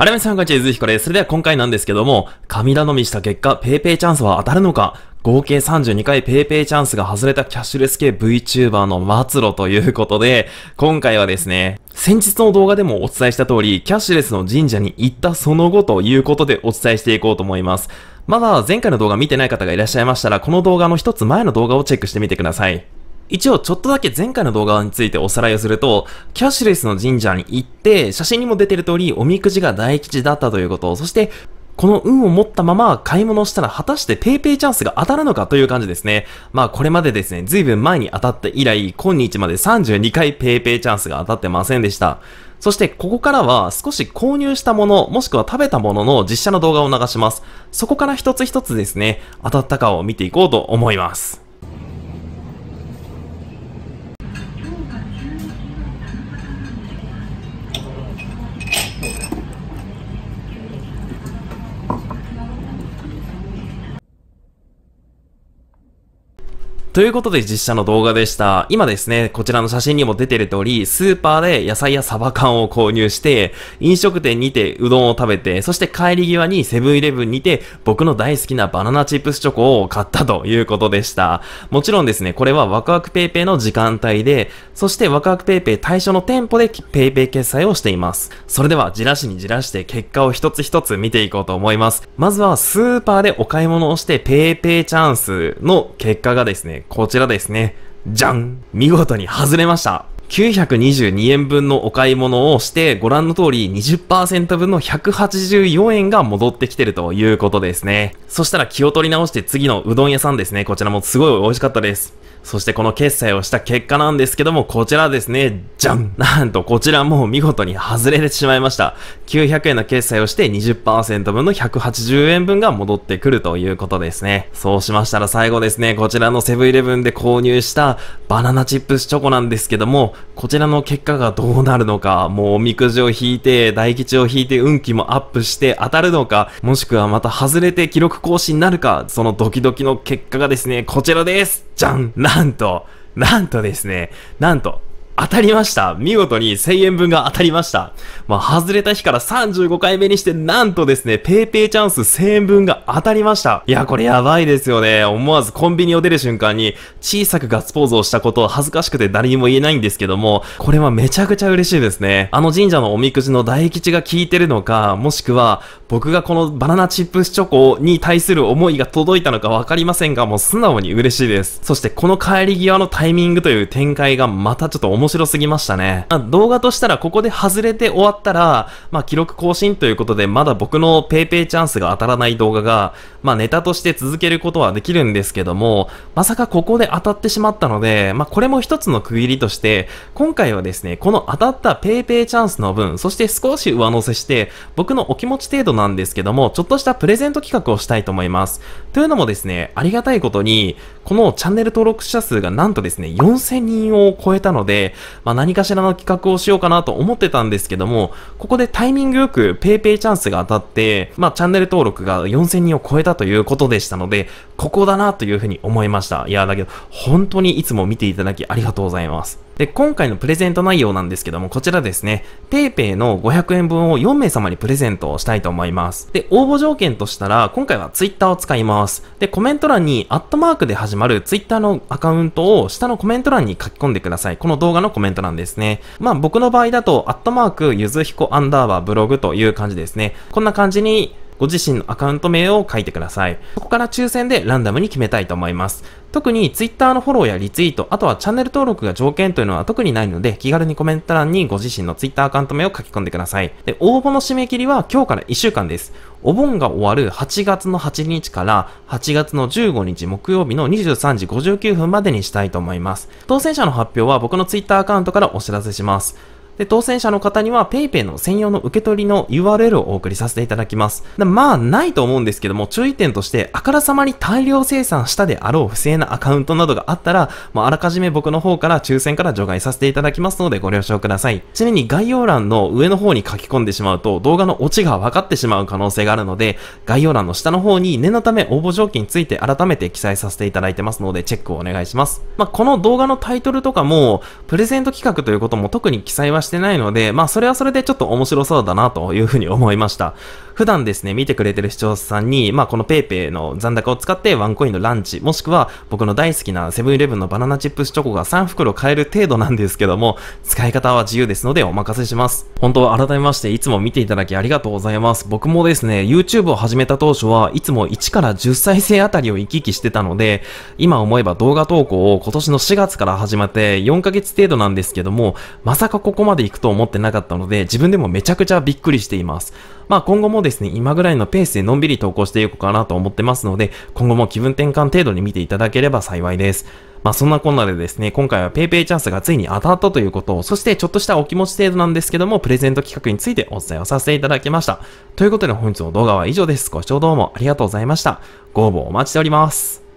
あらめさんこんにちは、ゆずひこです。それでは今回なんですけども、神頼みした結果、ペイペイチャンスは当たるのか合計32回 PayPay チャンスが外れたキャッシュレス系 VTuber の末路ということで、今回はですね、先日の動画でもお伝えした通り、キャッシュレスの神社に行ったその後ということでお伝えしていこうと思います。まだ前回の動画見てない方がいらっしゃいましたら、この動画の一つ前の動画をチェックしてみてください。一応ちょっとだけ前回の動画についておさらいをすると、キャッシュレスの神社に行って、写真にも出てる通り、おみくじが大吉だったということ、そして、この運を持ったまま買い物したら果たしてペイペイチャンスが当たるのかという感じですね。まあこれまでですね、随分前に当たって以来、今日まで32回ペイペイチャンスが当たってませんでした。そしてここからは少し購入したもの、もしくは食べたものの実写の動画を流します。そこから一つ一つですね、当たったかを見ていこうと思います。ということで実写の動画でした。今ですね、こちらの写真にも出てる通り、スーパーで野菜やサバ缶を購入して、飲食店にてうどんを食べて、そして帰り際にセブンイレブンにて僕の大好きなバナナチップスチョコを買ったということでした。もちろんですね、これはワクワクペイペイの時間帯で、そしてワクワクペイペイ対象の店舗でペイペイ決済をしています。それではじらしにじらして結果を一つ一つ見ていこうと思います。まずはスーパーでお買い物をしてペイペイチャンスの結果がですね、こちらですね。じゃん見事に外れました。922円分のお買い物をして、ご覧の通り20%分の184円が戻ってきてるということですね。そしたら気を取り直して次のうどん屋さんですね。こちらもすごい美味しかったです。そしてこの決済をした結果なんですけども、こちらですね、じゃんなんとこちらも見事に外れてしまいました。900円の決済をして20%分の180円分が戻ってくるということですね。そうしましたら最後ですね、こちらのセブンイレブンで購入したバナナチップスチョコなんですけども、こちらの結果がどうなるのか、もうおみくじを引いて、大吉を引いて運気もアップして当たるのか、もしくはまた外れて記録更新になるか、そのドキドキの結果がですね、こちらですじゃんなんと、なんとですね、なんと、当たりました。見事に1000円分が当たりました。まあ、外れた日から35回目にして、なんとですね、ペイペイチャンス1000円分が当たりました。いや、これやばいですよね。思わずコンビニを出る瞬間に、小さくガッツポーズをしたことを恥ずかしくて誰にも言えないんですけども、これはめちゃくちゃ嬉しいですね。あの神社のおみくじの大吉が効いてるのか、もしくは、僕がこのバナナチップスチョコに対する思いが届いたのかわかりませんが、もう素直に嬉しいです。そして、この帰り際のタイミングという展開がまたちょっと面白い白すぎましたね。まあ、動画としたらここで外れて終わったら、まあ、記録更新ということで、まだ僕の PayPay チャンスが当たらない動画が、まあ、ネタとして続けることはできるんですけども、まさかここで当たってしまったので、まあ、これも一つの区切りとして、今回はですね、この当たった PayPay チャンスの分、そして少し上乗せして、僕のお気持ち程度なんですけども、ちょっとしたプレゼント企画をしたいと思います。というのもですね、ありがたいことに、このチャンネル登録者数がなんとですね、4000人を超えたので、まあ、何かしらの企画をしようかなと思ってたんですけども、ここでタイミングよく PayPay チャンスが当たって、まあ、チャンネル登録が4000人を超えたということでしたので、ここだなというふうに思いました。いや、だけど、本当にいつも見ていただきありがとうございます。で、今回のプレゼント内容なんですけども、こちらですね、PayPay の500円分を4名様にプレゼントをしたいと思います。で、応募条件としたら、今回は Twitter を使います。で、コメント欄にアットマークで始まる Twitter のアカウントを下のコメント欄に書き込んでください。この動画のコメント欄ですね。まあ、僕の場合だと、アットマークゆずひこアンダーバーブログという感じですね。こんな感じに、ご自身のアカウント名を書いてください。ここから抽選でランダムに決めたいと思います。特にツイッターのフォローやリツイート、あとはチャンネル登録が条件というのは特にないので、気軽にコメント欄にご自身のツイッターアカウント名を書き込んでください。で、応募の締め切りは今日から1週間です。お盆が終わる8月の8日から8月の15日木曜日の23時59分までにしたいと思います。当選者の発表は僕のツイッターアカウントからお知らせします。で、当選者の方には PayPay の専用の受け取りの URL をお送りさせていただきます。まあ、ないと思うんですけども、注意点として、あからさまに大量生産したであろう不正なアカウントなどがあったら、もうあらかじめ僕の方から抽選から除外させていただきますのでご了承ください。ちなみに概要欄の上の方に書き込んでしまうと、動画のオチが分かってしまう可能性があるので、概要欄の下の方に念のため応募条件について改めて記載させていただいてますので、チェックをお願いします。まあ、この動画のタイトルとかも、プレゼント企画ということも特に記載はしてしてないので、まあそれはそれでちょっと面白そうだなというふうに思いました。普段ですね、見てくれてる視聴者さんに、まあ、この PayPay の残高を使ってワンコインのランチ、もしくは僕の大好きなセブンイレブンのバナナチップスチョコが3袋買える程度なんですけども、使い方は自由ですのでお任せします。本当は改めまして、いつも見ていただきありがとうございます。僕もですね、YouTube を始めた当初はいつも1から10再生あたりを行き来してたので、今思えば動画投稿を今年の4月から始まって4ヶ月程度なんですけども、まさかここまで行くと思ってなかったので、自分でもめちゃくちゃびっくりしています。まあ今後もですですね、今ぐらいのペースでのんびり投稿していこうかなと思ってますので、今後も気分転換程度に見ていただければ幸いです。まあそんなこんなでですね、今回は PayPay チャンスがついに当たったということを、そしてちょっとしたお気持ち程度なんですけども、プレゼント企画についてお伝えをさせていただきました。ということで本日の動画は以上です。ご視聴どうもありがとうございました。ご応募お待ちしております。